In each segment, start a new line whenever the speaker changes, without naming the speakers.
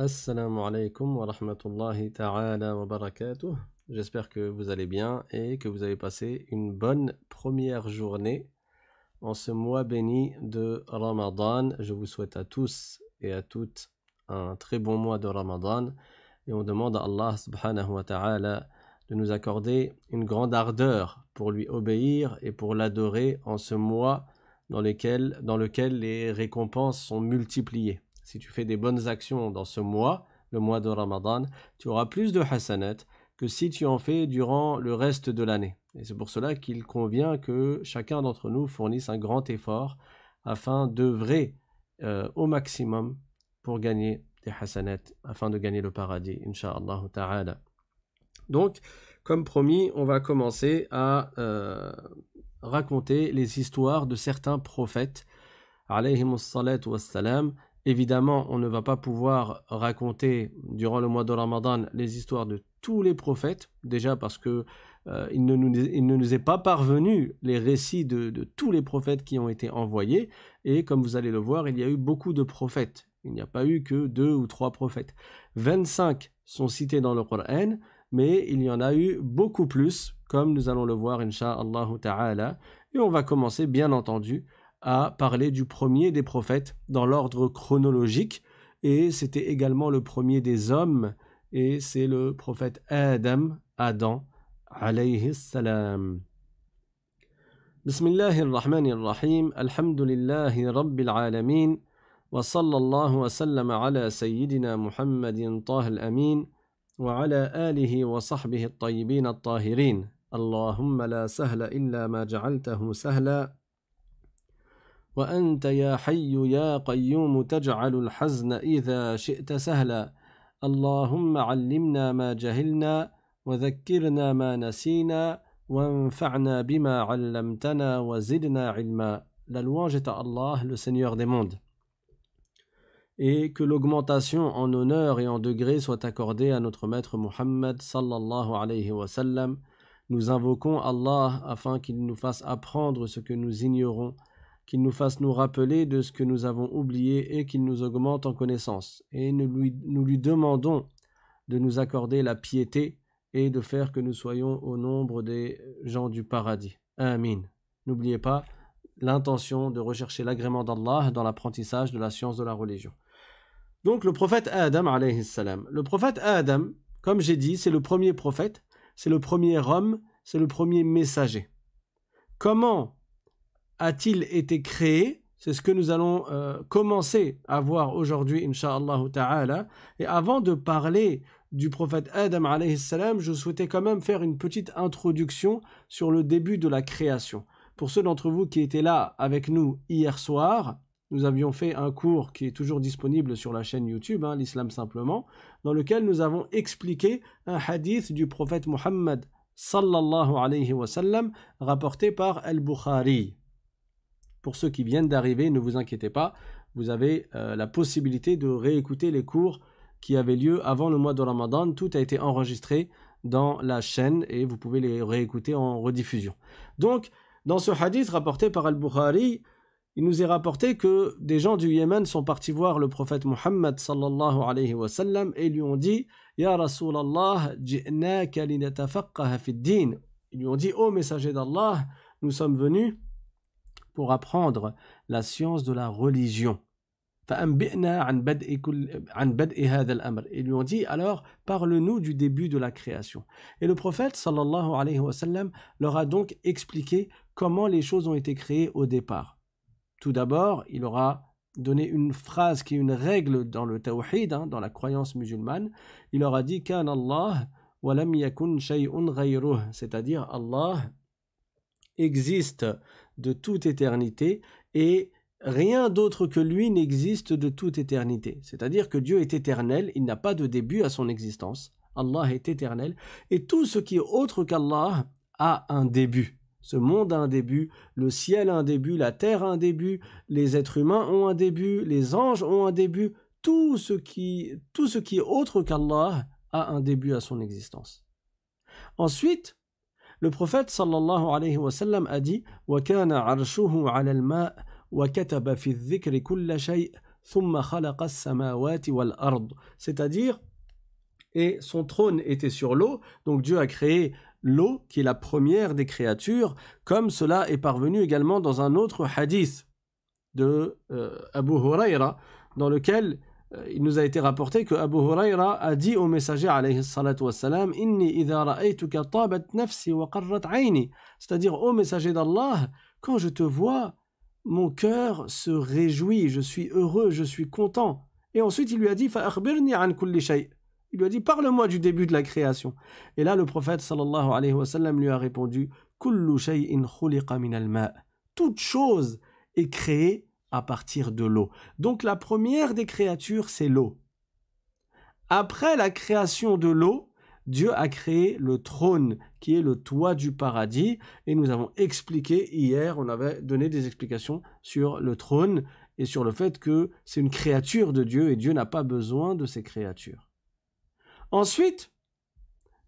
Assalamu alaikum wa rahmatullahi ta'ala wa barakatuh. J'espère que vous allez bien et que vous avez passé une bonne première journée en ce mois béni de Ramadan. Je vous souhaite à tous et à toutes un très bon mois de Ramadan et on demande à Allah subhanahu wa ta'ala de nous accorder une grande ardeur pour lui obéir et pour l'adorer en ce mois dans, lequel, dans lequel les récompenses sont multipliées si tu fais des bonnes actions dans ce mois, le mois de Ramadan, tu auras plus de hasanat que si tu en fais durant le reste de l'année. Et c'est pour cela qu'il convient que chacun d'entre nous fournisse un grand effort afin d'œuvrer euh, au maximum pour gagner des hasanat, afin de gagner le paradis, inshallah ta'ala. Donc, comme promis, on va commencer à euh, raconter les histoires de certains prophètes, wassalam, Évidemment, on ne va pas pouvoir raconter durant le mois de Ramadan les histoires de tous les prophètes, déjà parce que euh, il, ne nous, est pas parvenu les récits de, tous les prophètes qui ont été envoyés, et comme vous allez le voir, il y a eu beaucoup de prophètes. Il n'y a pas eu que deux ou trois prophètes. 25 sont cités dans le Coran, mais il y en a eu beaucoup plus, comme nous allons le voir, Inch'Allah Ta'ala. Et on va commencer, bien entendu, à parler du premier des prophètes dans l'ordre chronologique, et c'était également le premier des hommes, et c'est le prophète Adam, Adam, alayhi salam. بسم الله الرحمن الرحيم الحمد لله رب العالمين وصلى الله وسلم على سيدنا محمد طه الأمين وعلى آله وصحبه الطيبين الطاهرين اللهم لا سهل إلا ما جعلته سهلا وأنت يا حي يا قيوم تجعل الحزن إذا شئت سهلا اللهم علمنا ما جهلنا وذكرنا ما نسينا وانفعنا بما علمتنا وزدنا علما La louange est à Allah, le Seigneur des mondes. Et que l'augmentation en honneur et en degré soit accordée à notre maître Muhammad sallallahu alayhi wa sallam. Nous invoquons Allah afin qu'il nous fasse apprendre ce que nous ignorons qu'il nous fasse nous rappeler de ce que nous avons oublié et qu'il nous augmente en connaissance. Et nous lui, demandons de nous accorder la piété et de faire que nous soyons au nombre des gens du paradis. Amin. N'oubliez pas l'intention de rechercher l'agrément d'Allah dans l'apprentissage de la science de la religion. Donc le prophète Adam, alayhi Le prophète Adam, comme j'ai dit, c'est le premier prophète, c'est le premier homme, c'est le premier messager. Comment a-t-il été créé C'est ce que nous allons euh, commencer à voir aujourd'hui, Inch'Allah Ta'ala. Et avant de parler du prophète Adam je souhaitais quand même faire une petite introduction sur le début de la création. Pour ceux d'entre vous qui étaient là avec nous hier soir, nous avions fait un cours qui est toujours disponible sur la chaîne YouTube, hein, l'islam simplement, dans lequel nous avons expliqué un hadith du prophète Muhammad, sallallahu alayhi wa sallam, rapporté par Al-Bukhari. Pour ceux qui viennent d'arriver, ne vous inquiétez pas, vous avez euh, la possibilité de réécouter les cours qui avaient lieu avant le mois de Ramadan. Tout a été enregistré dans la chaîne et vous pouvez les réécouter en rediffusion. Donc, dans ce hadith rapporté par Al-Bukhari, il nous est rapporté que des gens du Yémen sont partis voir le prophète Mohammed sallallahu alayhi wa sallam et lui ont dit Ya Rasulallah, jina Ils lui ont dit Ô messager d'Allah, nous sommes venus pour apprendre la science de la religion. Ils lui ont dit alors parle-nous du début de la création. Et le prophète sallallahu alayhi wa sallam leur a donc expliqué comment les choses ont été créées au départ. Tout d'abord, il aura donné une phrase qui est une règle dans le tawhid, hein, dans la croyance musulmane. Il aura dit Allah C'est-à-dire Allah existe de toute éternité et rien d'autre que lui n'existe de toute éternité. C'est-à-dire que Dieu est éternel, il n'a pas de début à son existence. Allah est éternel et tout ce qui est autre qu'Allah a un début. Ce monde a un début, le ciel a un début, la terre a un début, les êtres humains ont un début, les anges ont un début, tout ce qui, tout ce qui est autre qu'Allah a un début à son existence. Ensuite, le prophète sallallahu alayhi wa sallam a dit C'est-à-dire, et son trône était sur l'eau, donc Dieu a créé l'eau, qui est la première des créatures, comme cela est parvenu également dans un autre hadith de euh, Abu Huraira, dans lequel euh, il nous a été rapporté que Abu Huraira a dit au messager alayhi salatu wassalam inni wa c'est-à-dire ô messager d'Allah quand je te vois mon cœur se réjouit je suis heureux je suis content et ensuite il lui a dit il lui a dit parle-moi du début de la création et là le prophète sallallahu alayhi lui a répondu kullu toute chose est créée à partir de l'eau. Donc la première des créatures, c'est l'eau. Après la création de l'eau, Dieu a créé le trône, qui est le toit du paradis, et nous avons expliqué hier, on avait donné des explications sur le trône et sur le fait que c'est une créature de Dieu et Dieu n'a pas besoin de ses créatures. Ensuite,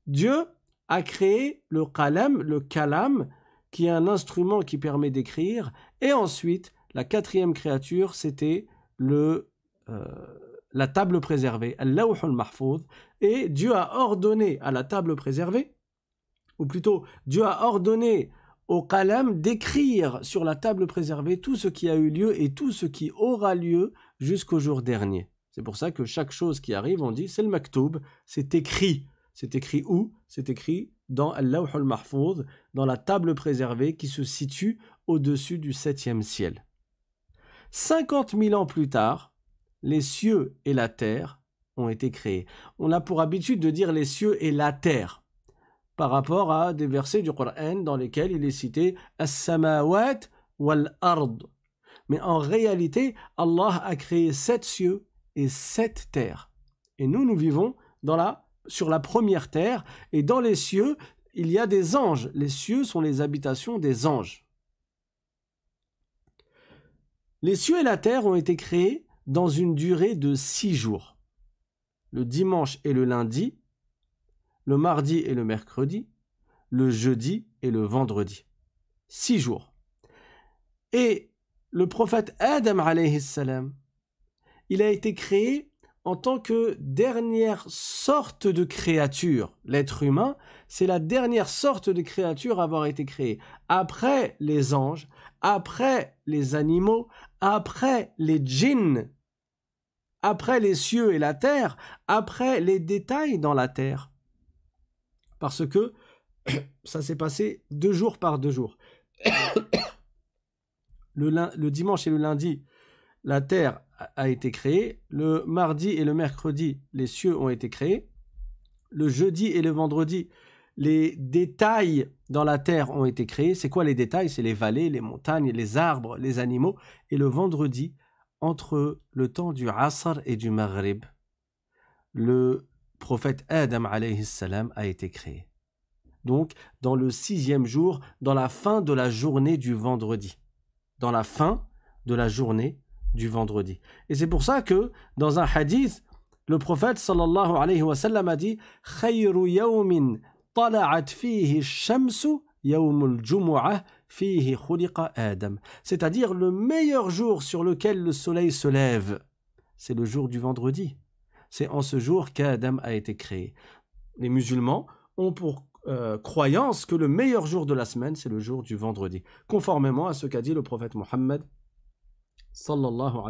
Dieu a créé le kalem le kalam, qui est un instrument qui permet d'écrire, et ensuite la quatrième créature, c'était le euh, la table préservée, al et Dieu a ordonné à la table préservée, ou plutôt Dieu a ordonné au qalam d'écrire sur la table préservée tout ce qui a eu lieu et tout ce qui aura lieu jusqu'au jour dernier. C'est pour ça que chaque chose qui arrive, on dit c'est le maktoub, c'est écrit. C'est écrit où C'est écrit dans al dans la table préservée qui se situe au-dessus du septième ciel. 50 000 ans plus tard, les cieux et la terre ont été créés. On a pour habitude de dire les cieux et la terre par rapport à des versets du Coran dans lesquels il est cité As-samawat wal-ard. Mais en réalité, Allah a créé sept cieux et sept terres. Et nous, nous vivons sur la première terre, et dans les cieux, il y a des anges. Les cieux sont les habitations des anges. Les cieux et la terre ont été créés dans une durée de six jours. Le dimanche et le lundi, le mardi et le mercredi, le jeudi et le vendredi. Six jours. Et le prophète Adam salam, il a été créé en tant que dernière sorte de créature. L'être humain, c'est la dernière sorte de créature à avoir été créée. Après les anges, après les animaux, après les djinns, après les cieux et la terre, après les détails dans la terre. Parce que ça s'est passé deux jours par deux jours. Le, le, dimanche et le lundi, la terre a été créée. Le mardi et le mercredi, les cieux ont été créés. Le jeudi et le vendredi, les détails dans la terre ont été créés. C'est quoi les détails C'est les vallées, les montagnes, les arbres, les animaux. Et le vendredi, entre le temps du Asr et du Maghrib, le prophète Adam salam a été créé. Donc, dans le sixième jour, dans la fin de la journée du vendredi. Dans la fin de la journée du vendredi. Et c'est pour ça que, dans un hadith, le prophète sallallahu alayhi wa sallam a dit « c'est-à-dire le meilleur jour sur lequel le soleil se lève c'est le jour du vendredi c'est en ce jour qu'Adam a été créé les musulmans ont pour euh, croyance que le meilleur jour de la semaine c'est le jour du vendredi conformément à ce qu'a dit le prophète Mohammed sallallahu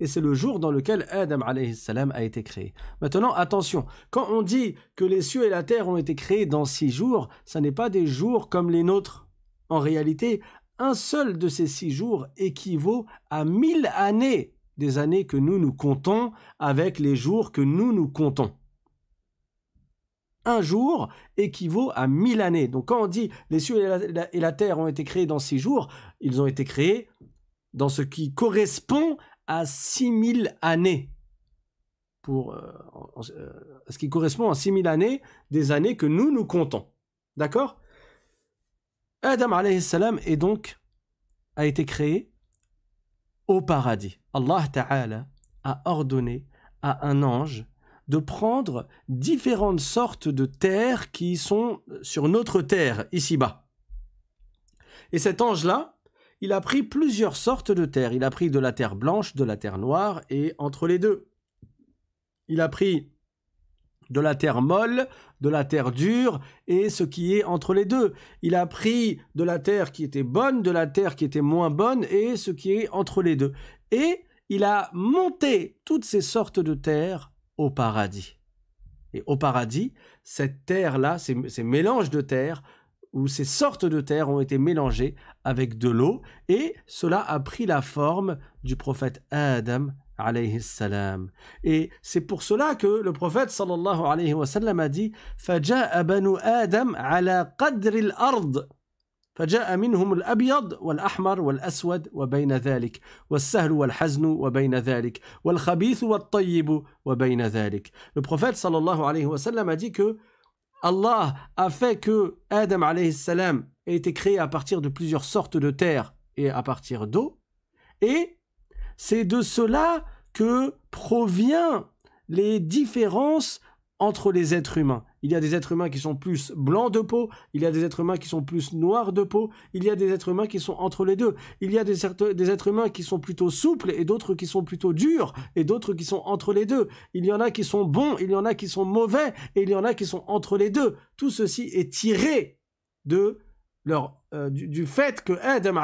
et c'est le jour dans lequel Adam a été créé. Maintenant, attention, quand on dit que les cieux et la terre ont été créés dans six jours, ça n'est pas des jours comme les nôtres. En réalité, un seul de ces six jours équivaut à mille années, des années que nous nous comptons avec les jours que nous nous comptons un jour équivaut à mille années. Donc quand on dit les cieux et la, terre ont été créés dans six jours, ils ont été créés dans ce qui correspond à 6000 années. Pour, euh, euh, ce qui correspond à 6000 années des années que nous, nous comptons. D'accord Adam alayhi salam est donc, a été créé au paradis. Allah Ta'ala a ordonné à un ange de prendre différentes sortes de terres qui sont sur notre terre, ici-bas. Et cet ange-là, il a pris plusieurs sortes de terres. Il a pris de la terre blanche, de la terre noire, et entre les deux. Il a pris de la terre molle, de la terre dure, et ce qui est entre les deux. Il a pris de la terre qui était bonne, de la terre qui était moins bonne, et ce qui est entre les deux. Et il a monté toutes ces sortes de terres au paradis. Et au paradis, cette terre-là, ces, mélanges de terres, où ces sortes de terres ont été mélangées avec de l'eau, et cela a pris la forme du prophète Adam alayhi salam. Et c'est pour cela que le prophète sallallahu alayhi wa sallam a dit Adam wal ahmar, wal aswad, wa bayna فجاء wal الأبيض wal والأسود وبين ذلك والسهل والحزن وبين ذلك والخبيث والطيب وبين ذلك Le prophète sallallahu alayhi wa sallam a dit que Allah a fait que Adam alayhi a été créé à partir de plusieurs sortes de terres et à partir d'eau. Et c'est de cela que provient les différences entre les êtres humains. Il y a des êtres humains qui sont plus blancs de peau, il y a des êtres humains qui sont plus noirs de peau, il y a des êtres humains qui sont entre les deux, il y a des, des êtres humains qui sont plutôt souples et d'autres qui sont plutôt durs et d'autres qui sont entre les deux. Il y en a qui sont bons, il y en a qui sont mauvais et il y en a qui sont entre les deux. Tout ceci est tiré de leur, euh, du, fait que Adam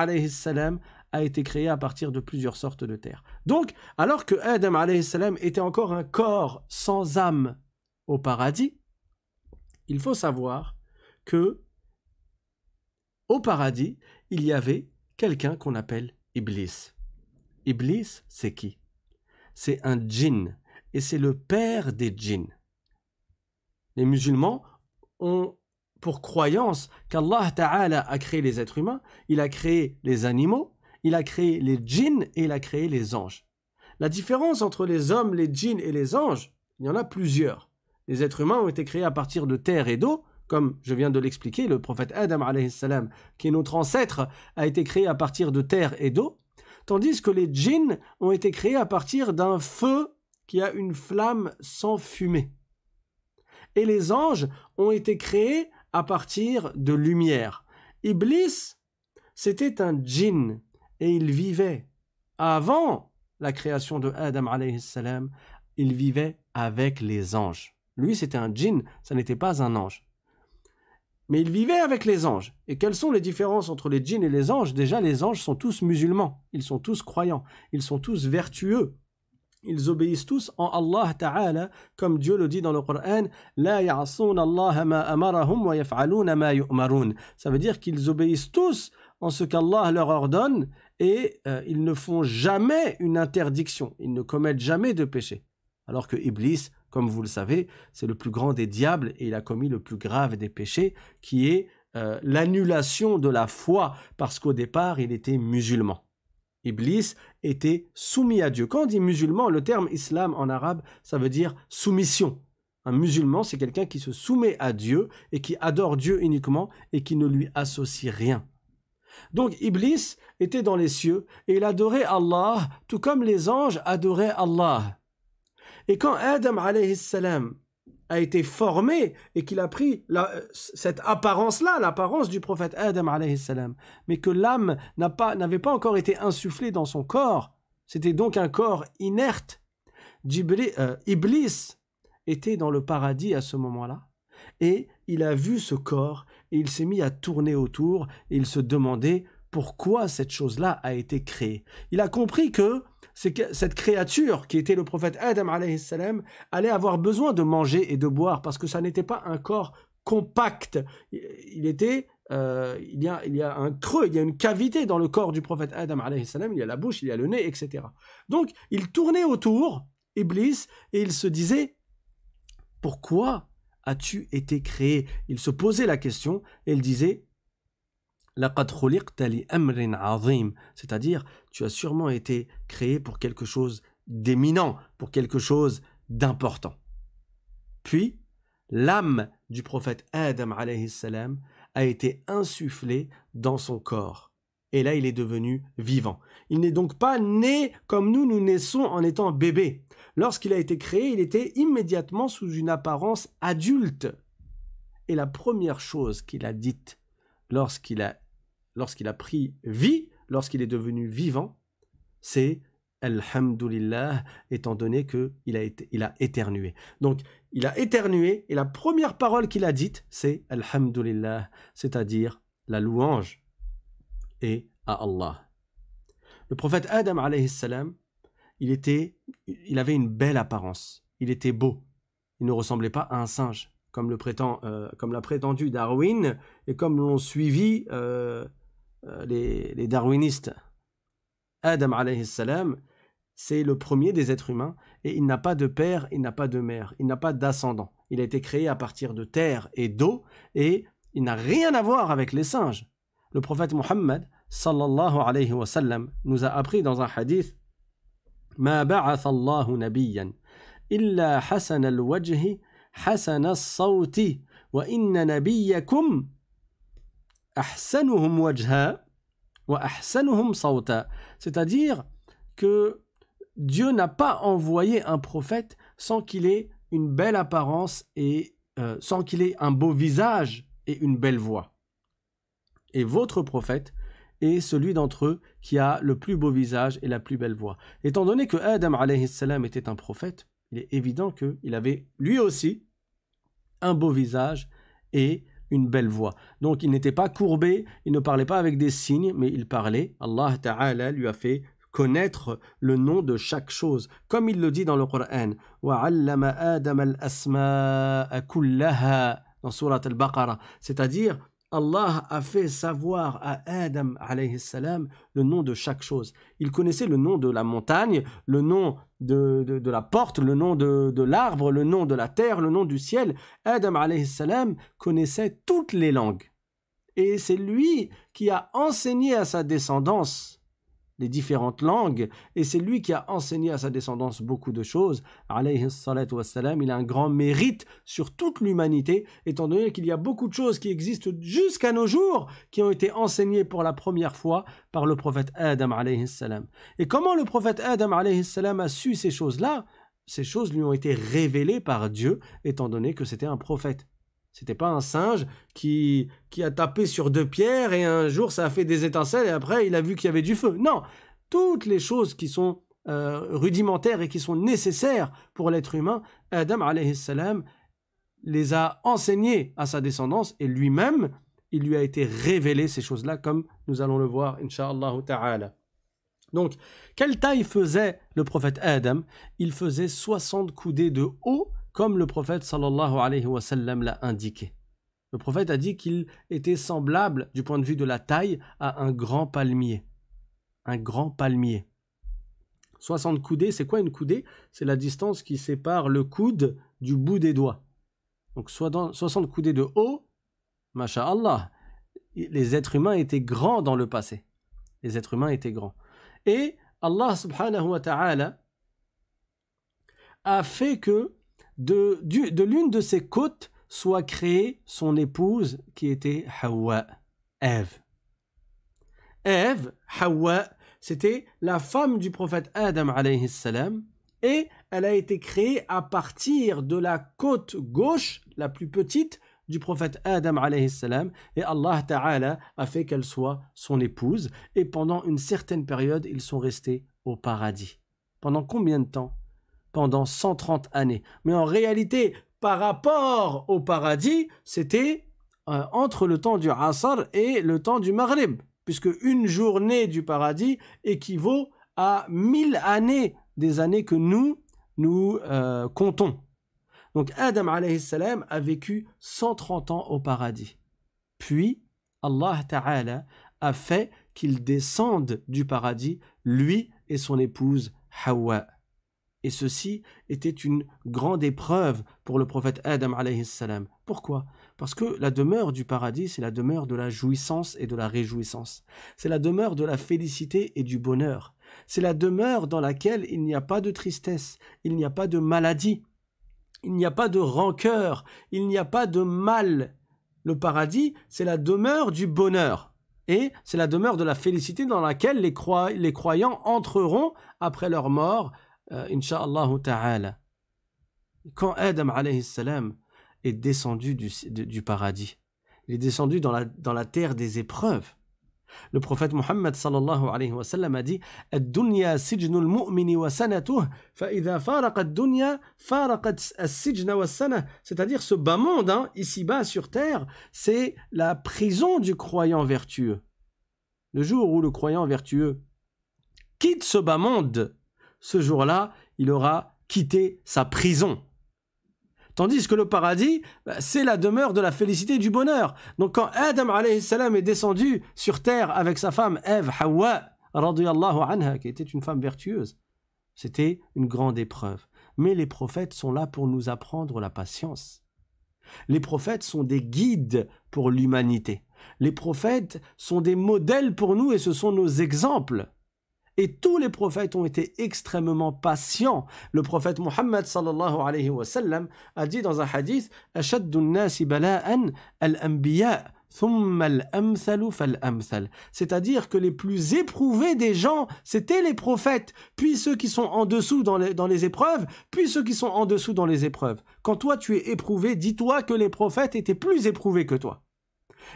a été créé à partir de plusieurs sortes de terres. Donc, alors que Adam était encore un corps sans âme au paradis, il faut savoir que au paradis, il y avait quelqu'un qu'on appelle Iblis. Iblis, c'est qui C'est un djinn et c'est le père des djinns. Les musulmans ont pour croyance qu'Allah Ta'ala a créé les êtres humains, il a créé les animaux, il a créé les djinns et il a créé les anges. La différence entre les hommes, les djinns et les anges, il y en a plusieurs. Les êtres humains ont été créés à partir de terre et d'eau, comme je viens de l'expliquer, le prophète Adam, salam, qui est notre ancêtre, a été créé à partir de terre et d'eau, tandis que les djinns ont été créés à partir d'un feu qui a une flamme sans fumée. Et les anges ont été créés à partir de lumière. Iblis, c'était un djinn, et il vivait avant la création de Adam, salam, il vivait avec les anges. Lui, c'était un djinn, ça n'était pas un ange. Mais il vivait avec les anges. Et quelles sont les différences entre les djinns et les anges Déjà, les anges sont tous musulmans, ils sont tous croyants, ils sont tous vertueux. Ils obéissent tous en Allah Ta'ala, comme Dieu le dit dans le Coran, La Allah ma wa yaf'aluna ma yu'marun. Ça veut dire qu'ils obéissent tous en ce qu'Allah leur ordonne et euh, ils ne font jamais une interdiction, ils ne commettent jamais de péché. Alors que Iblis, comme vous le savez, c'est le plus grand des diables et il a commis le plus grave des péchés, qui est euh, l'annulation de la foi, parce qu'au départ, il était musulman. Iblis était soumis à Dieu. Quand on dit musulman, le terme islam en arabe, ça veut dire soumission. Un musulman, c'est quelqu'un qui se soumet à Dieu et qui adore Dieu uniquement et qui ne lui associe rien. Donc Iblis était dans les cieux et il adorait Allah tout comme les anges adoraient Allah. Et quand Adam a été formé et qu'il a pris cette apparence-là, l'apparence du prophète Adam salam, mais que l'âme n'avait pas, encore été insufflée dans son corps, c'était donc un corps inerte, euh, Iblis était dans le paradis à ce moment-là, et il a vu ce corps, et il s'est mis à tourner autour, et il se demandait pourquoi cette chose-là a été créée. Il a compris que c'est que cette créature qui était le prophète Adam salam allait avoir besoin de manger et de boire parce que ça n'était pas un corps compact. Il était euh, il, y a, il y a un creux, il y a une cavité dans le corps du prophète Adam salam, il y a la bouche, il y a le nez, etc. Donc il tournait autour, Iblis, et il se disait pourquoi as-tu été créé Il se posait la question et il disait c'est-à-dire, tu as sûrement été créé pour quelque chose d'éminent, pour quelque chose d'important. Puis, l'âme du prophète Adam a été insufflée dans son corps. Et là, il est devenu vivant. Il n'est donc pas né comme nous, nous naissons en étant bébé. Lorsqu'il a été créé, il était immédiatement sous une apparence adulte. Et la première chose qu'il a dite lorsqu'il a, lorsqu'il a pris vie, lorsqu'il est devenu vivant, c'est Alhamdulillah, étant donné qu'il a, été, il a éternué. Donc, il a éternué, et la première parole qu'il a dite, c'est Alhamdulillah, c'est-à-dire la louange et à Allah. Le prophète Adam, il, était, il avait une belle apparence, il était beau, il ne ressemblait pas à un singe comme, le prétend, euh, comme l'a prétendu Darwin et comme l'ont suivi euh, euh, les, darwinistes. Adam salam, c'est le premier des êtres humains et il n'a pas de père, il n'a pas de mère, il n'a pas d'ascendant. Il a été créé à partir de terre et d'eau et il n'a rien à voir avec les singes. Le prophète Muhammad sallallahu alayhi wa nous a appris dans un hadith ما بعث الله illa إلا حسن c'est-à-dire que Dieu n'a pas envoyé un prophète sans qu'il ait une belle apparence et euh, sans qu'il ait un beau visage et une belle voix. Et votre prophète est celui d'entre eux qui a le plus beau visage et la plus belle voix. Étant donné que Adam était un prophète, il est évident qu'il avait lui aussi un beau visage et une belle voix. Donc il n'était pas courbé, il ne parlait pas avec des signes, mais il parlait. Allah Ta'ala lui a fait connaître le nom de chaque chose, comme il le dit dans le Coran. dans al-Baqarah, c'est-à-dire Allah a fait savoir à Adam salam le nom de chaque chose. Il connaissait le nom de la montagne, le nom de, la porte, le nom de, l'arbre, le nom de la terre, le nom du ciel. Adam salam connaissait toutes les langues. Et c'est lui qui a enseigné à sa descendance les différentes langues, et c'est lui qui a enseigné à sa descendance beaucoup de choses. Il a un grand mérite sur toute l'humanité, étant donné qu'il y a beaucoup de choses qui existent jusqu'à nos jours, qui ont été enseignées pour la première fois par le prophète Adam. Et comment le prophète Adam a su ces choses-là Ces choses lui ont été révélées par Dieu, étant donné que c'était un prophète. C'était pas un singe qui, qui a tapé sur deux pierres et un jour ça a fait des étincelles et après il a vu qu'il y avait du feu. Non, toutes les choses qui sont euh, rudimentaires et qui sont nécessaires pour l'être humain, Adam alayhi salam les a enseignées à sa descendance et lui-même, il lui a été révélé ces choses-là comme nous allons le voir, inshallah ta'ala. Donc, quelle taille faisait le prophète Adam Il faisait 60 coudées de haut comme le prophète sallallahu alayhi wa sallam l'a indiqué. Le prophète a dit qu'il était semblable, du point de vue de la taille, à un grand palmier. Un grand palmier. 60 coudées, c'est quoi une coudée C'est la distance qui sépare le coude du bout des doigts. Donc 60 coudées de haut, Allah, les êtres humains étaient grands dans le passé. Les êtres humains étaient grands. Et Allah subhanahu wa ta'ala a fait que de, l'une de ses côtes soit créée son épouse qui était Hawa, Eve Ève, Hawa, c'était la femme du prophète Adam et elle a été créée à partir de la côte gauche, la plus petite, du prophète Adam et Allah Ta'ala a fait qu'elle soit son épouse et pendant une certaine période ils sont restés au paradis. Pendant combien de temps pendant 130 années. Mais en réalité, par rapport au paradis, c'était euh, entre le temps du Asr et le temps du Maghrib puisque une journée du paradis équivaut à 1000 années des années que nous, nous euh, comptons. Donc Adam a vécu 130 ans au paradis. Puis Allah a fait qu'il descende du paradis, lui et son épouse Hawa. Et ceci était une grande épreuve pour le prophète Adam alayhi salam. Pourquoi Parce que la demeure du paradis, c'est la demeure de la jouissance et de la réjouissance. C'est la demeure de la félicité et du bonheur. C'est la demeure dans laquelle il n'y a pas de tristesse, il n'y a pas de maladie, il n'y a pas de rancœur, il n'y a pas de mal. Le paradis, c'est la demeure du bonheur. Et c'est la demeure de la félicité dans laquelle les croyants entreront après leur mort euh, InshaAllah, Ta'ala, quand Adam alayhi salam est descendu du, paradis, il est descendu dans la, terre des épreuves. Le prophète Muhammad sallallahu alayhi wa sallam a dit C'est-à-dire ce bas monde, hein, ici-bas sur terre, c'est la prison du croyant vertueux. Le jour où le croyant vertueux quitte ce bas monde ce jour-là, il aura quitté sa prison. Tandis que le paradis, bah, c'est la demeure de la félicité et du bonheur. Donc quand Adam salam est descendu sur terre avec sa femme Eve Hawa, qui était une femme vertueuse, c'était une grande épreuve. Mais les prophètes sont là pour nous apprendre la patience. Les prophètes sont des guides pour l'humanité. Les prophètes sont des modèles pour nous et ce sont nos exemples. Et tous les prophètes ont été extrêmement patients. Le prophète Mohammed sallallahu alayhi wa a dit dans un hadith c'est-à-dire que les plus éprouvés des gens, c'étaient les prophètes, puis ceux qui sont en dessous dans les, épreuves, puis ceux qui sont en dessous dans les épreuves. Quand toi tu es éprouvé, dis-toi que les prophètes étaient plus éprouvés que toi.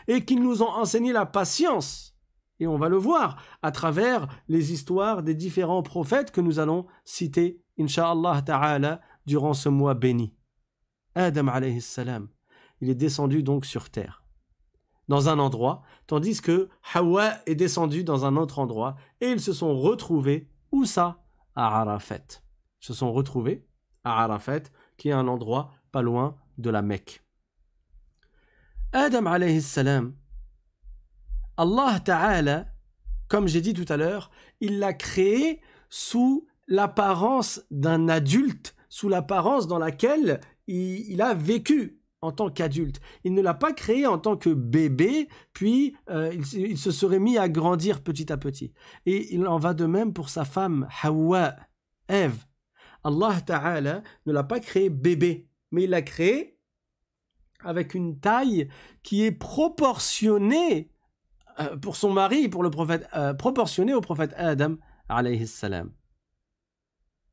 Et qu'ils nous ont enseigné la patience et on va le voir à travers les histoires des différents prophètes que nous allons citer, InshAllah Ta'ala, durant ce mois béni. Adam alayhi salam, il est descendu donc sur terre, dans un endroit, tandis que Hawa est descendu dans un autre endroit, et ils se sont retrouvés, où ça À Arafat. Ils se sont retrouvés à Arafat, qui est un endroit pas loin de la Mecque. Adam alayhi salam, Allah Ta'ala, comme j'ai dit tout à l'heure, il l'a créé sous l'apparence d'un adulte, sous l'apparence dans laquelle il, a vécu, en tant qu'adulte. Il ne l'a pas créé en tant que bébé, puis euh, il, se serait mis à grandir petit à petit. Et il en va de même pour sa femme, Hawa, Ève. Allah Ta'ala ne l'a pas créé bébé, mais il l'a créé avec une taille qui est proportionnée euh, pour son mari pour le prophète, euh, proportionné au prophète Adam, alayhi salam.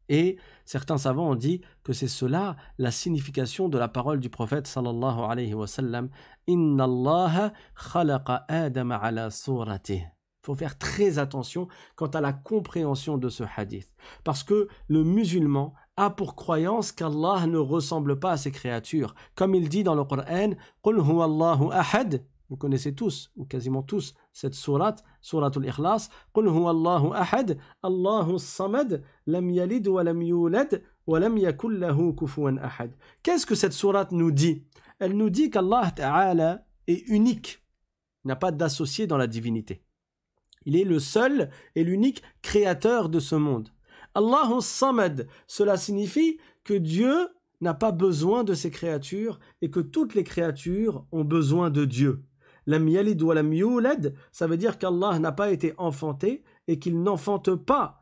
Et certains savants ont dit que c'est cela la signification de la parole du prophète sallallahu alayhi wa sallam Inna Allah khalaqa Adam ala suratih. Il faut faire très attention quant à la compréhension de ce hadith. Parce que le musulman a pour croyance qu'Allah ne ressemble pas à ses créatures. Comme il dit dans le Coran, Qul huwa Allahu ahad, vous connaissez tous, ou quasiment tous, cette surat, al Qu'est-ce que cette sourate nous dit Elle nous dit qu'Allah est unique, n'a pas d'associé dans la divinité. Il est le seul et l'unique créateur de ce monde. Allahu cela signifie que Dieu n'a pas besoin de ses créatures et que toutes les créatures ont besoin de Dieu ça veut dire qu'Allah n'a pas été enfanté et qu'il n'enfante pas.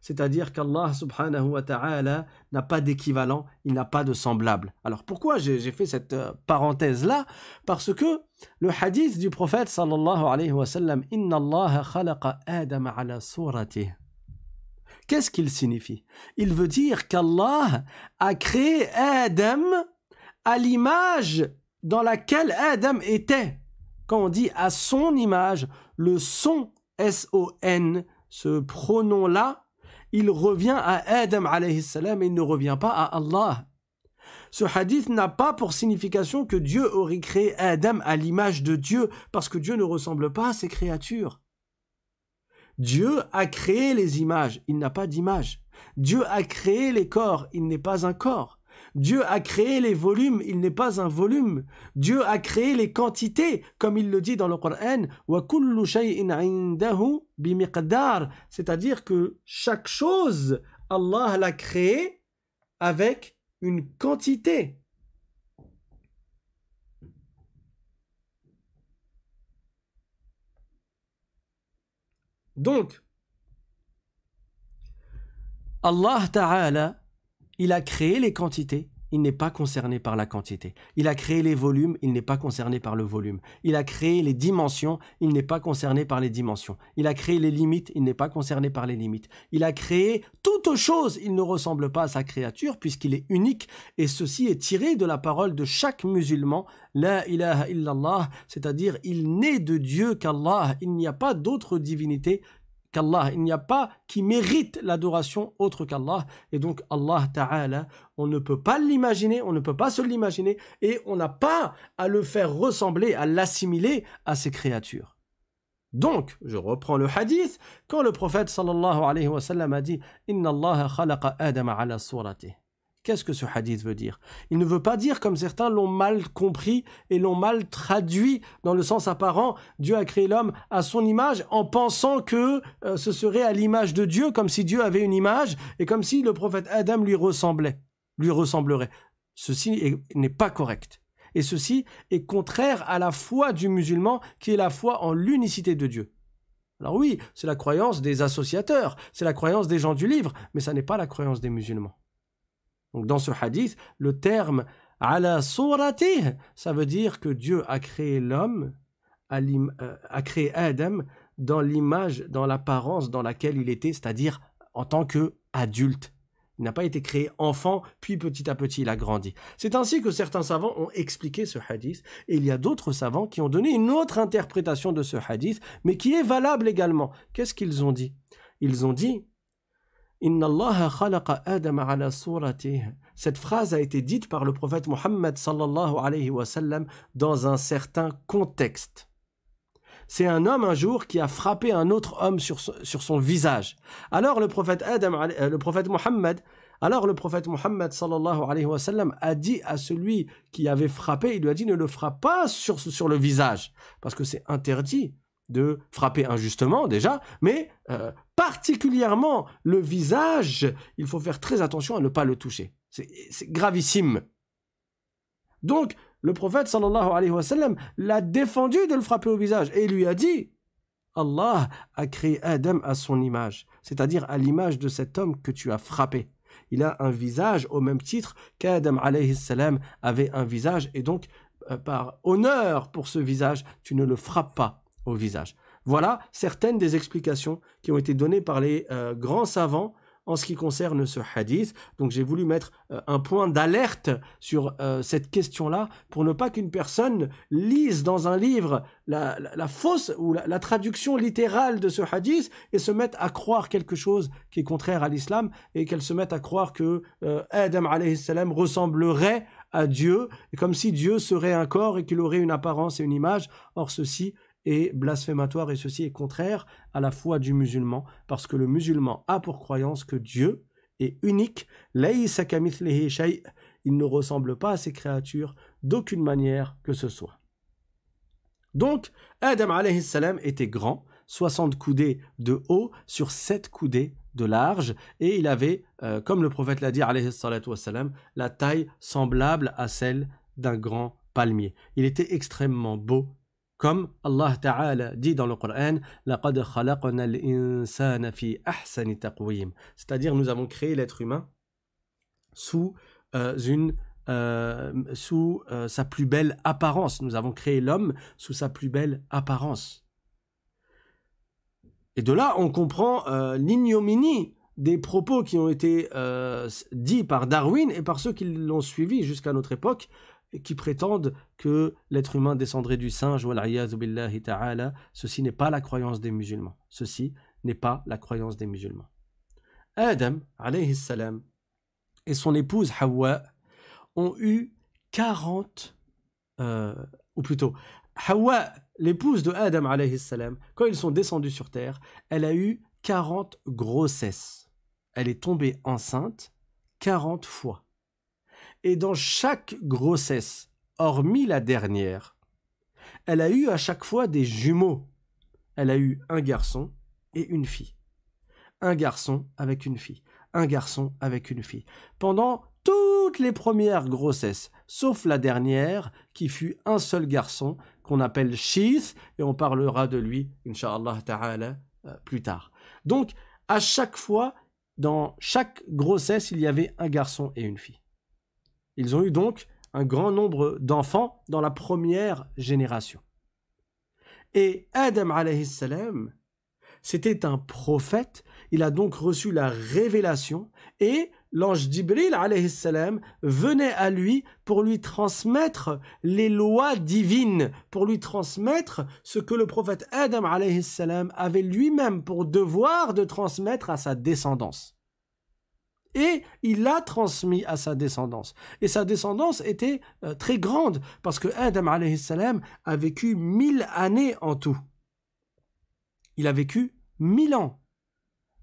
c'est-à-dire qu'Allah subhanahu wa ta'ala n'a pas d'équivalent, il n'a pas de semblable. Alors pourquoi j'ai fait cette euh, parenthèse-là Parce que le hadith du prophète sallallahu alayhi wa sallam, Adam ala Qu'est-ce qu'il signifie Il veut dire qu'Allah a créé Adam à l'image dans laquelle Adam était. Quand on dit à son image, le son, S-O-N, ce pronom-là, il revient à Adam alayhi salam et il ne revient pas à Allah. Ce hadith n'a pas pour signification que Dieu aurait créé Adam à l'image de Dieu, parce que Dieu ne ressemble pas à ses créatures. Dieu a créé les images, il n'a pas d'image. Dieu a créé les corps, il n'est pas un corps. Dieu a créé les volumes, il n'est pas un volume. Dieu a créé les quantités, comme il le dit dans le Coran. C'est-à-dire que chaque chose, Allah l'a créée avec une quantité. Donc, Allah Ta'ala il a créé les quantités, il n'est pas concerné par la quantité. Il a créé les volumes, il n'est pas concerné par le volume. Il a créé les dimensions, il n'est pas concerné par les dimensions. Il a créé les limites, il n'est pas concerné par les limites. Il a créé toutes chose, il ne ressemble pas à sa créature puisqu'il est unique et ceci est tiré de la parole de chaque musulman, la ilaha illallah, c'est-à-dire il n'est de Dieu qu'Allah, il n'y a pas d'autre divinité qu'Allah. Il n'y a pas qui mérite l'adoration autre qu'Allah. Et donc Allah Ta'ala, on ne peut pas l'imaginer, on ne peut pas se l'imaginer, et on n'a pas à le faire ressembler, à l'assimiler à ses créatures. Donc, je reprends le hadith, quand le prophète sallallahu alayhi wa sallam a dit « Inna khalaqa Adam ala suratih » Qu'est-ce que ce hadith veut dire Il ne veut pas dire, comme certains l'ont mal compris et l'ont mal traduit dans le sens apparent, Dieu a créé l'homme à son image en pensant que euh, ce serait à l'image de Dieu, comme si Dieu avait une image et comme si le prophète Adam lui ressemblait, lui ressemblerait. Ceci n'est pas correct. Et ceci est contraire à la foi du musulman qui est la foi en l'unicité de Dieu. Alors oui, c'est la croyance des associateurs, c'est la croyance des gens du livre, mais ça n'est pas la croyance des musulmans. Donc dans ce hadith, le terme ala suratih, ça veut dire que Dieu a créé l'homme, euh, a, créé Adam dans l'image, dans l'apparence dans laquelle il était, c'est-à-dire en tant que adulte. Il n'a pas été créé enfant, puis petit à petit il a grandi. C'est ainsi que certains savants ont expliqué ce hadith, et il y a d'autres savants qui ont donné une autre interprétation de ce hadith, mais qui est valable également. Qu'est-ce qu'ils ont dit Ils ont dit Allah Cette phrase a été dite par le prophète Mohammed sallallahu alayhi wa dans un certain contexte. C'est un homme un jour qui a frappé un autre homme sur, son visage. Alors le prophète Adam, euh, le prophète Mohammed, alors le prophète Mohammed a dit à celui qui avait frappé, il lui a dit ne le frappe pas sur, sur le visage parce que c'est interdit de frapper injustement déjà, mais euh, particulièrement le visage, il faut faire très attention à ne pas le toucher. C'est gravissime. Donc, le prophète sallallahu alayhi wa sallam l'a défendu de le frapper au visage et lui a dit Allah a créé Adam à son image, c'est-à-dire à, l'image de cet homme que tu as frappé. Il a un visage au même titre qu'Adam alayhi salam avait un visage et donc euh, par honneur pour ce visage, tu ne le frappes pas visage. Voilà certaines des explications qui ont été données par les euh, grands savants en ce qui concerne ce hadith. Donc j'ai voulu mettre euh, un point d'alerte sur euh, cette question-là pour ne pas qu'une personne lise dans un livre la, fausse ou la, traduction littérale de ce hadith et se mette à croire quelque chose qui est contraire à l'islam et qu'elle se mette à croire que Adam ressemblerait à Dieu, comme si Dieu serait un corps et qu'il aurait une apparence et une image. Or ceci blasphématoire et ceci est contraire à la foi du musulman parce que le musulman a pour croyance que Dieu est unique. Il ne ressemble pas à ses créatures d'aucune manière que ce soit. Donc, Adam salam était grand, 60 coudées de haut sur 7 coudées de large, et il avait, euh, comme le prophète l'a dit, wassalam, la taille semblable à celle d'un grand palmier. Il était extrêmement beau comme Allah Ta'ala dit dans le Coran, C'est-à-dire, nous avons créé l'être humain sous euh, une euh, sous euh, sa plus belle apparence. Nous avons créé l'homme sous sa plus belle apparence. Et de là, on comprend l'ignominie des propos qui ont été euh, dits par Darwin et par ceux qui l'ont suivi jusqu'à notre époque, qui prétendent que l'être humain descendrait du singe, ta'ala, ceci n'est pas la croyance des musulmans. Ceci n'est pas la croyance des musulmans. Adam, alayhi salam, et son épouse Hawa ont eu 40, euh, ou plutôt, Hawa, l'épouse de Adam, alayhi salam, quand ils sont descendus sur terre, elle a eu 40 grossesses elle est tombée enceinte 40 fois. Et dans chaque grossesse, hormis la dernière, elle a eu à chaque fois des jumeaux. Elle a eu un garçon et une fille. Un garçon avec une fille. Un garçon avec une fille. Pendant toutes les premières grossesses, sauf la dernière, qui fut un seul garçon, qu'on appelle Sheath, et on parlera de lui, Inch'Allah Ta'ala, euh, plus tard. Donc, à chaque fois, dans chaque grossesse, il y avait un garçon et une fille. Ils ont eu donc un grand nombre d'enfants dans la première génération. Et Adam c'était un prophète, il a donc reçu la révélation et l'ange d'Ibril, alayhi salam venait à lui pour lui transmettre les lois divines, pour lui transmettre ce que le prophète Adam alayhi avait lui-même pour devoir de transmettre à sa descendance. Et il l'a transmis à sa descendance. Et sa descendance était euh, très grande parce que Adam alayhi a vécu mille années en tout. Il a vécu mille ans.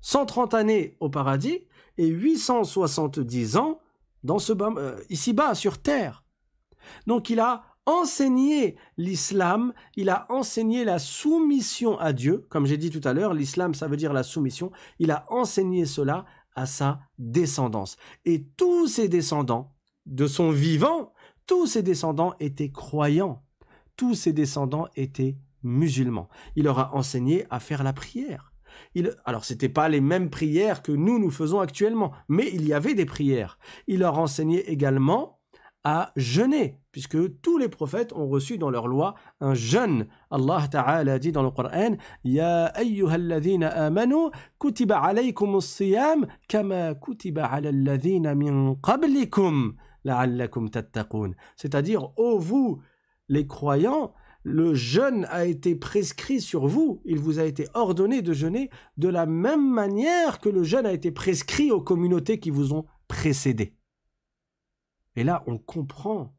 130 années au paradis et 870 ans dans ce euh, ici-bas, sur terre. Donc il a enseigné l'islam, il a enseigné la soumission à Dieu, comme j'ai dit tout à l'heure, l'islam ça veut dire la soumission, il a enseigné cela à sa descendance. Et tous ses descendants, de son vivant, tous ses descendants étaient croyants, tous ses descendants étaient musulmans. Il leur a enseigné à faire la prière, alors ce c'était pas les mêmes prières que nous, nous faisons actuellement, mais il y avait des prières. Il leur enseignait également à jeûner, puisque tous les prophètes ont reçu dans leur loi un jeûne. Allah Ta'ala dit dans le Coran Ya kama C'est-à-dire, ô vous, les croyants, le jeûne a été prescrit sur vous, il vous a été ordonné de jeûner de la même manière que le jeûne a été prescrit aux communautés qui vous ont précédé. Et là, on comprend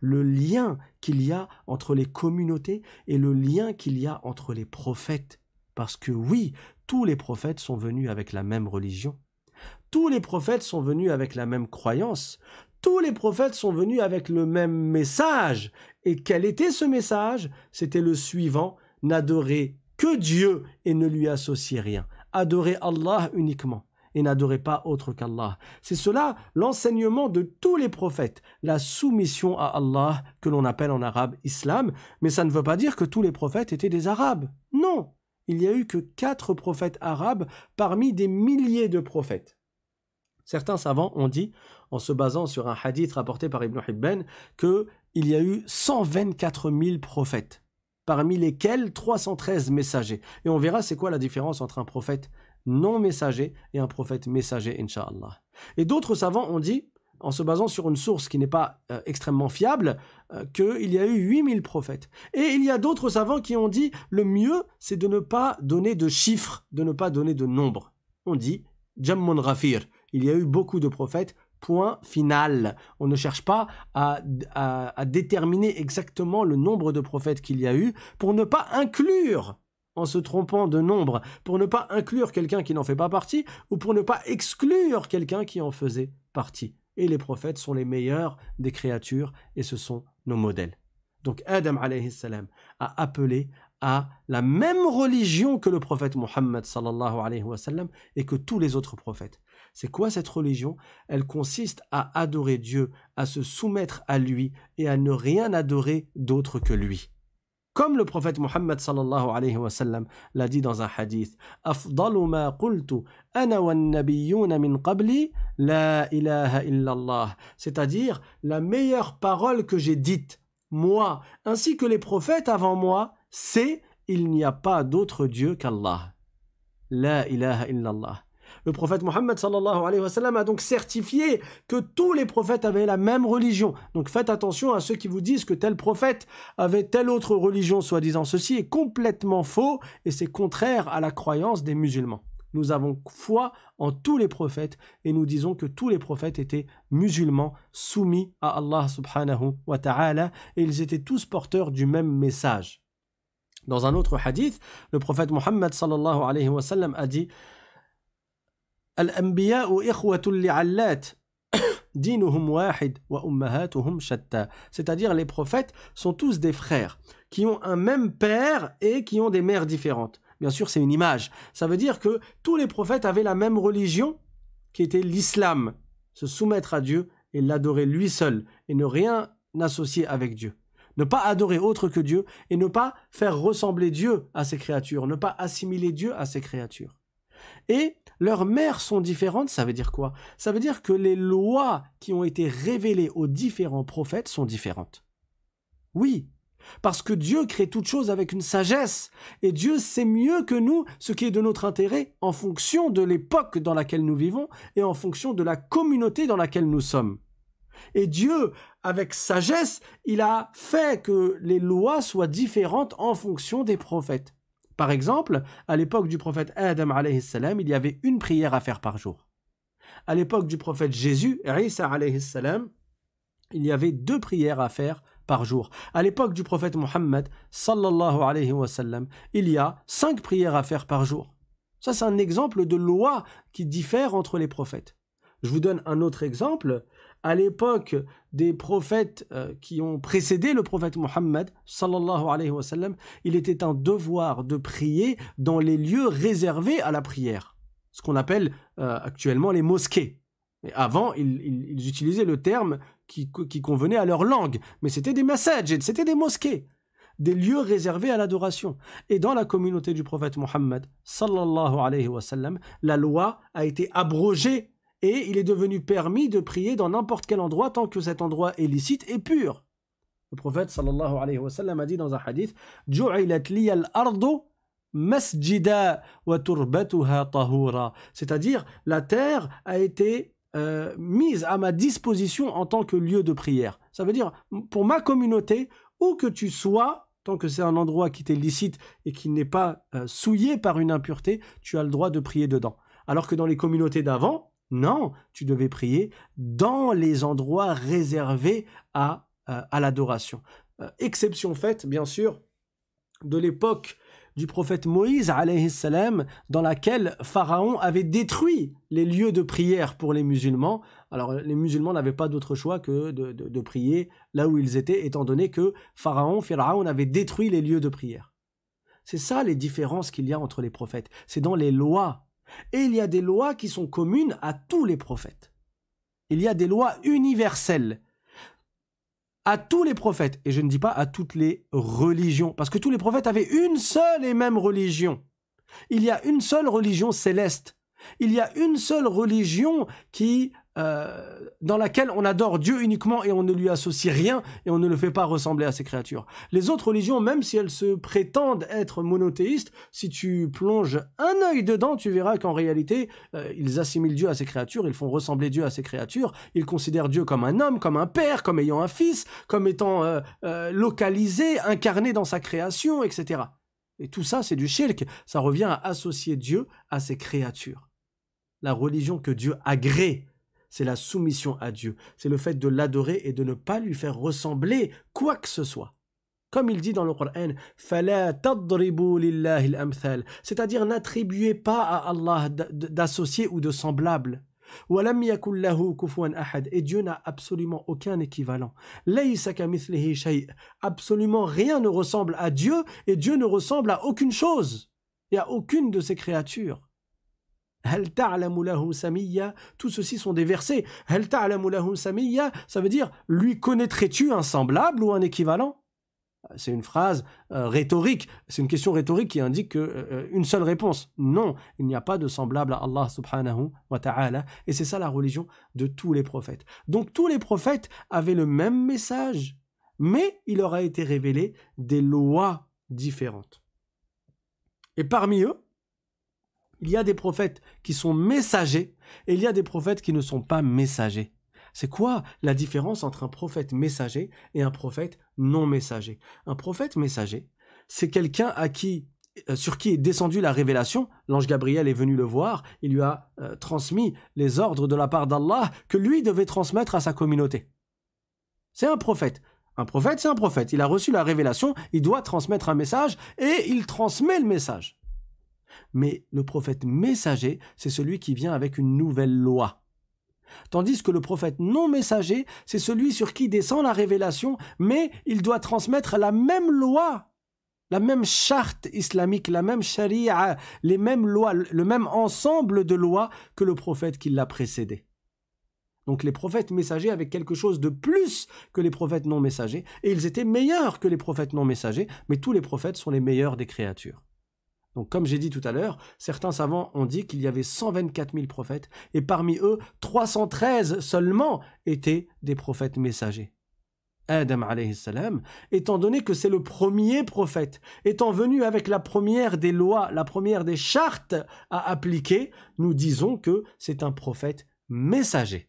le lien qu'il y a entre les communautés et le lien qu'il y a entre les prophètes. Parce que oui, tous les prophètes sont venus avec la même religion. Tous les prophètes sont venus avec la même croyance tous les prophètes sont venus avec le même message. Et quel était ce message C'était le suivant, n'adorez que Dieu et ne lui associez rien. Adorez Allah uniquement et n'adorez pas autre qu'Allah. C'est cela l'enseignement de tous les prophètes, la soumission à Allah que l'on appelle en arabe islam, mais ça ne veut pas dire que tous les prophètes étaient des arabes. Non, il n'y a eu que quatre prophètes arabes parmi des milliers de prophètes. Certains savants ont dit, en se basant sur un hadith rapporté par Ibn Hibban, qu'il y a eu 124 000 prophètes, parmi lesquels 313 messagers. Et on verra c'est quoi la différence entre un prophète non messager et un prophète messager, inshallah. Et d'autres savants ont dit, en se basant sur une source qui n'est pas euh, extrêmement fiable, euh, qu'il y a eu 8000 prophètes. Et il y a d'autres savants qui ont dit, le mieux, c'est de ne pas donner de chiffres, de ne pas donner de nombres. On dit, Jammun Rafir, il y a eu beaucoup de prophètes, point final. On ne cherche pas à, déterminer exactement le nombre de prophètes qu'il y a eu pour ne pas inclure en se trompant de nombre, pour ne pas inclure quelqu'un qui n'en fait pas partie, ou pour ne pas exclure quelqu'un qui en faisait partie. Et les prophètes sont les meilleurs des créatures, et ce sont nos modèles. Donc Adam a appelé à la même religion que le prophète Mohammed et que tous les autres prophètes. C'est quoi cette religion Elle consiste à adorer Dieu, à se soumettre à lui et à ne rien adorer d'autre que lui. Comme le prophète Mohammed sallallahu alayhi wa sallam l'a dit dans un hadith, Afdalu ana wa min qabli, qabli ilaha illallah. C'est-à-dire la meilleure parole que j'ai dite, moi, ainsi que les prophètes avant moi, c'est il n'y a pas d'autre Dieu qu'Allah. La ilaha illallah. Le prophète Mohammed sallallahu alayhi wa sallam a donc certifié que tous les prophètes avaient la même religion. Donc faites attention à ceux qui vous disent que tel prophète avait telle autre religion, soi-disant. Ceci est complètement faux et c'est contraire à la croyance des musulmans. Nous avons foi en tous les prophètes et nous disons que tous les prophètes étaient musulmans soumis à Allah subhanahu wa ta'ala et ils étaient tous porteurs du même message. Dans un autre hadith, le prophète Mohammed sallallahu alayhi wa sallam a dit « C'est-à-dire les prophètes sont tous des frères qui ont un même père et qui ont des mères différentes. Bien sûr, c'est une image. Ça veut dire que tous les prophètes avaient la même religion qui était l'islam, se soumettre à Dieu et l'adorer lui seul et ne rien associer avec Dieu. Ne pas adorer autre que Dieu et ne pas faire ressembler Dieu à ses créatures, ne pas assimiler Dieu à ses créatures et leurs mères sont différentes, ça veut dire quoi Ça veut dire que les lois qui ont été révélées aux différents prophètes sont différentes. Oui, parce que Dieu crée toutes choses avec une sagesse, et Dieu sait mieux que nous ce qui est de notre intérêt en fonction de l'époque dans laquelle nous vivons et en fonction de la communauté dans laquelle nous sommes. Et Dieu, avec sagesse, il a fait que les lois soient différentes en fonction des prophètes. Par exemple, à l'époque du prophète Adam alayhi salam, il y avait une prière à faire par jour. À l'époque du prophète Jésus, salam, il y avait deux prières à faire par jour. À l'époque du prophète Mohammed, sallallahu alayhi il y a cinq prières à faire par jour. Ça, c'est un exemple de loi qui diffère entre les prophètes. Je vous donne un autre exemple. À l'époque des prophètes euh, qui ont précédé le prophète Mohammed, il était un devoir de prier dans les lieux réservés à la prière, ce qu'on appelle euh, actuellement les mosquées. avant, ils, utilisaient le terme qui, convenait à leur langue, mais c'était des massages, c'était des mosquées, des lieux réservés à l'adoration. Et dans la communauté du prophète Mohammed, sallallahu la loi a été abrogée et il est devenu permis de prier dans n'importe quel endroit tant que cet endroit est licite et pur. Le prophète sallallahu alayhi wa a dit dans un hadith C'est-à-dire, la terre a été euh, mise à ma disposition en tant que lieu de prière. Ça veut dire, pour ma communauté, où que tu sois, tant que c'est un endroit qui est licite et qui n'est pas euh, souillé par une impureté, tu as le droit de prier dedans. Alors que dans les communautés d'avant, non, tu devais prier dans les endroits réservés à, euh, à l'adoration. Euh, exception faite, bien sûr, de l'époque du prophète Moïse, salam, dans laquelle Pharaon avait détruit les lieux de prière pour les musulmans. Alors les musulmans n'avaient pas d'autre choix que de, prier là où ils étaient, étant donné que Pharaon, Pharaon avait détruit les lieux de prière. C'est ça les différences qu'il y a entre les prophètes. C'est dans les lois et il y a des lois qui sont communes à tous les prophètes. Il y a des lois universelles à tous les prophètes. Et je ne dis pas à toutes les religions, parce que tous les prophètes avaient une seule et même religion. Il y a une seule religion céleste il y a une seule religion euh, dans laquelle on adore Dieu uniquement et on ne lui associe rien et on ne le fait pas ressembler à ses créatures. Les autres religions, même si elles se prétendent être monothéistes, si tu plonges un œil dedans, tu verras qu'en réalité, euh, ils assimilent Dieu à ses créatures, ils font ressembler Dieu à ses créatures, ils considèrent Dieu comme un homme, comme un père, comme ayant un fils, comme étant euh, localisé, incarné dans sa création, etc. Et tout ça, c'est du shirk. Ça revient à associer Dieu à ses créatures la religion que Dieu agrée. C'est la soumission à Dieu. C'est le fait de l'adorer et de ne pas lui faire ressembler quoi que ce soit. Comme il dit dans le Coran, c'est-à-dire n'attribuez pas à Allah d'associé ou de semblable. Et Dieu n'a absolument aucun équivalent. Absolument rien ne ressemble à Dieu et Dieu ne ressemble à aucune chose et à aucune de ses créatures tout ceci sont des versets. ça veut dire lui connaîtrais-tu un semblable ou un équivalent c'est une phrase euh, rhétorique, c'est une question rhétorique qui indique qu'une euh, euh, une seule réponse. Non, il n'y a pas de semblable à Allah subhanahu wa ta'ala. Et c'est ça la religion de tous les prophètes. Donc tous les prophètes avaient le même message, mais il leur a été révélé des lois différentes. Et parmi eux, il y a des prophètes qui sont messagers et il y a des prophètes qui ne sont pas messagers. C'est quoi la différence entre un prophète messager et un prophète non messager Un prophète messager, c'est quelqu'un à qui euh, sur qui est descendue la révélation, l'ange Gabriel est venu le voir, il lui a euh, transmis les ordres de la part d'Allah que lui devait transmettre à sa communauté. C'est un prophète. Un prophète, c'est un prophète. Il a reçu la révélation, il doit transmettre un message et il transmet le message. Mais le prophète messager, c'est celui qui vient avec une nouvelle loi. Tandis que le prophète non messager, c'est celui sur qui descend la révélation, mais il doit transmettre la même loi, la même charte islamique, la même sharia, les mêmes lois, le même ensemble de lois que le prophète qui l'a précédé. Donc les prophètes messagers avaient quelque chose de plus que les prophètes non messagers, et ils étaient meilleurs que les prophètes non messagers, mais tous les prophètes sont les meilleurs des créatures comme j'ai dit tout à l'heure, certains savants ont dit qu'il y avait 124 000 prophètes, et parmi eux, 313 seulement étaient des prophètes messagers. Adam salam, étant donné que c'est le premier prophète, étant venu avec la première des lois, la première des chartes à appliquer, nous disons que c'est un prophète messager.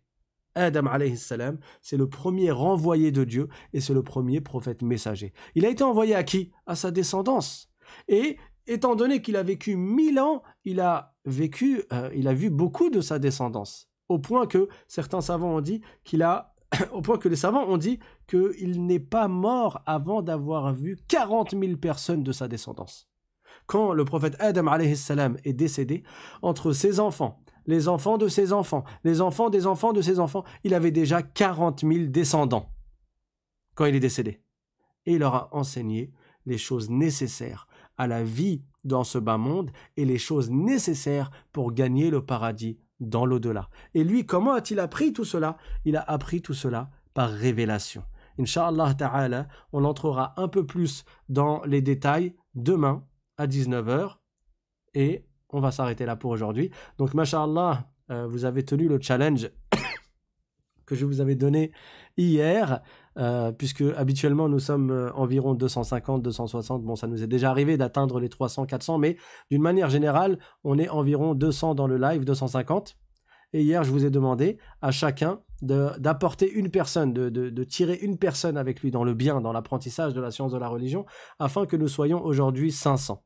Adam salam, c'est le premier renvoyé de Dieu et c'est le premier prophète messager. Il a été envoyé à qui À sa descendance. Et étant donné qu'il a vécu mille ans, il a vécu, euh, il a vu beaucoup de sa descendance, au point que certains savants ont dit qu'il a, au point que les savants ont dit qu'il n'est pas mort avant d'avoir vu 40 000 personnes de sa descendance. Quand le prophète Adam salam est décédé, entre ses enfants, les enfants de ses enfants, les enfants des enfants de ses enfants, il avait déjà 40 000 descendants quand il est décédé. Et il leur a enseigné les choses nécessaires à la vie dans ce bas monde et les choses nécessaires pour gagner le paradis dans l'au-delà. Et lui, comment a-t-il appris tout cela Il a appris tout cela par révélation. Inch'Allah ta'ala, on entrera un peu plus dans les détails demain à 19h et on va s'arrêter là pour aujourd'hui. Donc, masha'Allah, euh, vous avez tenu le challenge que je vous avais donné hier. Euh, puisque habituellement nous sommes euh, environ 250, 260, bon ça nous est déjà arrivé d'atteindre les 300, 400, mais d'une manière générale on est environ 200 dans le live, 250. Et hier je vous ai demandé à chacun d'apporter une personne, de, de, tirer une personne avec lui dans le bien, dans l'apprentissage de la science de la religion, afin que nous soyons aujourd'hui 500.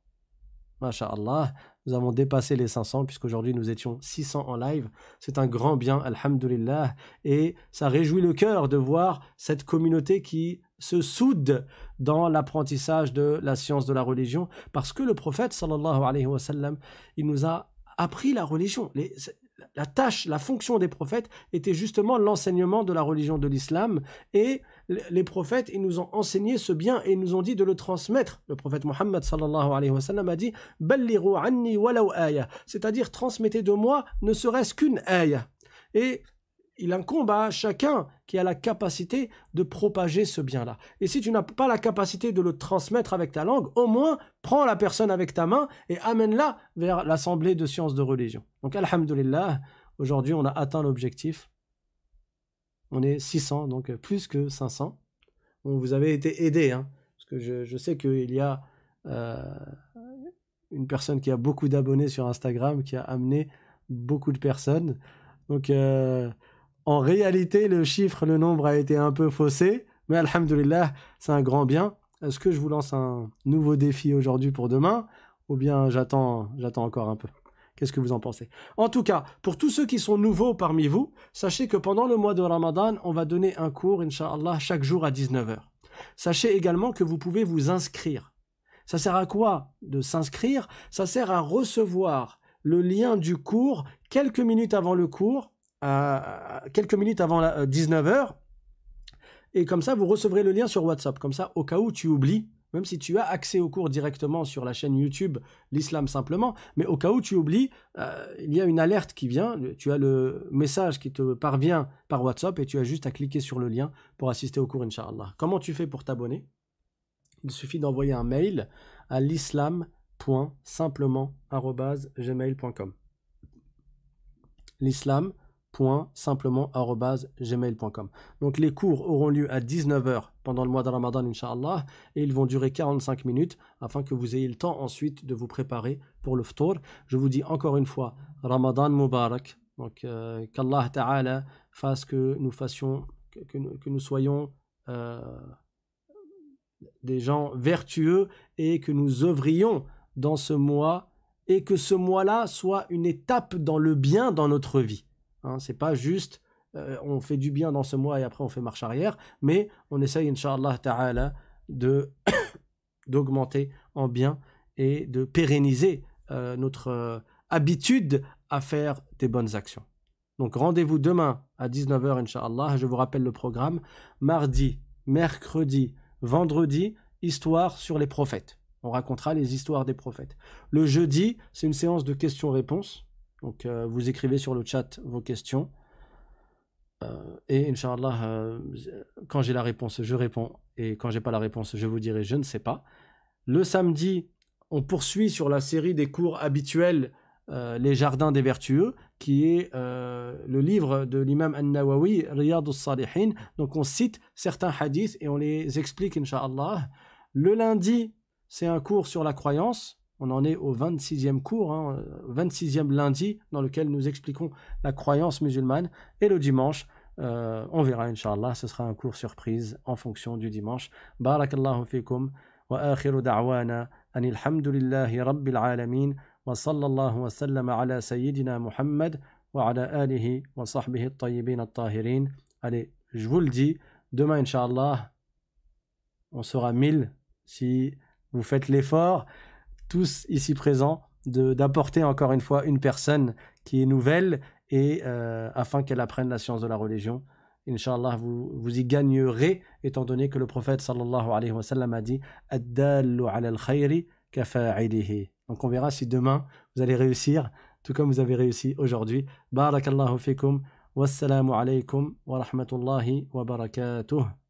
Masha'Allah, nous avons dépassé les 500 puisqu'aujourd'hui nous étions 600 en live. C'est un grand bien, alhamdulillah. Et ça réjouit le cœur de voir cette communauté qui se soude dans l'apprentissage de la science de la religion parce que le prophète sallallahu alayhi wa sallam, il nous a appris la religion. la tâche, la fonction des prophètes était justement l'enseignement de la religion de l'islam et les prophètes, ils nous ont enseigné ce bien et ils nous ont dit de le transmettre. Le prophète Mohammed sallallahu alayhi wa sallam a dit c'est-à-dire transmettez de moi ne serait-ce qu'une aïe. Et il incombe à chacun qui a la capacité de propager ce bien-là. Et si tu n'as pas la capacité de le transmettre avec ta langue, au moins prends la personne avec ta main et amène-la vers l'assemblée de sciences de religion. Donc, alhamdulillah, aujourd'hui on a atteint l'objectif on est 600, donc euh, plus que 500. vous avez été aidé, hein, parce que je, sais qu'il y a euh, une personne qui a beaucoup d'abonnés sur Instagram, qui a amené beaucoup de personnes. Donc euh, en réalité, le chiffre, le nombre a été un peu faussé, mais alhamdulillah, c'est un grand bien. Est-ce que je vous lance un nouveau défi aujourd'hui pour demain, ou bien j'attends, j'attends encore un peu Qu'est-ce que vous en pensez En tout cas, pour tous ceux qui sont nouveaux parmi vous, sachez que pendant le mois de Ramadan, on va donner un cours, inshaAllah, chaque jour à 19h. Sachez également que vous pouvez vous inscrire. Ça sert à quoi de s'inscrire Ça sert à recevoir le lien du cours quelques minutes avant le cours, quelques minutes avant 19h. Euh, Et comme ça, vous recevrez le lien sur WhatsApp. Comme ça, au cas où tu oublies, même si tu as accès au cours directement sur la chaîne YouTube L'Islam simplement, mais au cas où tu oublies, euh, il y a une alerte qui vient, tu as le message qui te parvient par WhatsApp et tu as juste à cliquer sur le lien pour assister au cours, Inch'Allah. Comment tu fais pour t'abonner Il suffit d'envoyer un mail à l'islam.simplement.gmail.com l'islam gmail.com Donc les cours auront lieu à 19h pendant le mois de Ramadan, Inch'Allah, et ils vont durer 45 minutes afin que vous ayez le temps ensuite de vous préparer pour le ftour. Je vous dis encore une fois, Ramadan Mubarak. Donc euh, qu'Allah Ta'ala fasse que nous fassions, que, nous, soyons euh, des gens vertueux et que nous œuvrions dans ce mois et que ce mois-là soit une étape dans le bien dans notre vie. Ce hein. c'est pas juste euh, on fait du bien dans ce mois et après on fait marche arrière, mais on essaye, Inch'Allah Ta'ala, d'augmenter en bien et de pérenniser euh, notre euh, habitude à faire des bonnes actions. Donc rendez-vous demain à 19h, Inch'Allah. Je vous rappelle le programme. Mardi, mercredi, vendredi, histoire sur les prophètes. On racontera les histoires des prophètes. Le jeudi, c'est une séance de questions-réponses donc euh, vous écrivez sur le chat vos questions. Euh, et Inch'Allah, euh, quand j'ai la réponse, je réponds. Et quand j'ai pas la réponse, je vous dirai je ne sais pas. Le samedi, on poursuit sur la série des cours habituels Les Jardins des Vertueux, qui est le livre de l'imam An-Nawawi, Riyad al-Salihin. Donc on cite certains hadiths et on les explique, Inch'Allah. Le lundi, c'est un cours sur la croyance on en est au 26e cours, hein, 26e euh, lundi, dans lequel nous expliquons la croyance musulmane. Et le dimanche, euh, on verra, Inch'Allah, ce sera un cours surprise en fonction du dimanche. Barakallahu fikum wa akhiru da'wana anil hamdulillahi rabbil alamin wa sallallahu wa sallam ala sayyidina Muhammad wa ala alihi wa sahbihi at-tayyibin al tahirin Allez, je vous le dis, demain, Inch'Allah, on sera mille si vous faites l'effort tous ici présents d'apporter encore une fois une personne qui est nouvelle et euh, afin qu'elle apprenne la science de la religion. Inch'Allah, vous, vous y gagnerez, étant donné que le prophète sallallahu alayhi wa sallam a dit ad ala al-khayri Donc on verra si demain vous allez réussir, tout comme vous avez réussi aujourd'hui. Barakallahu fikum, wassalamu alaykum wa rahmatullahi wa barakatuh.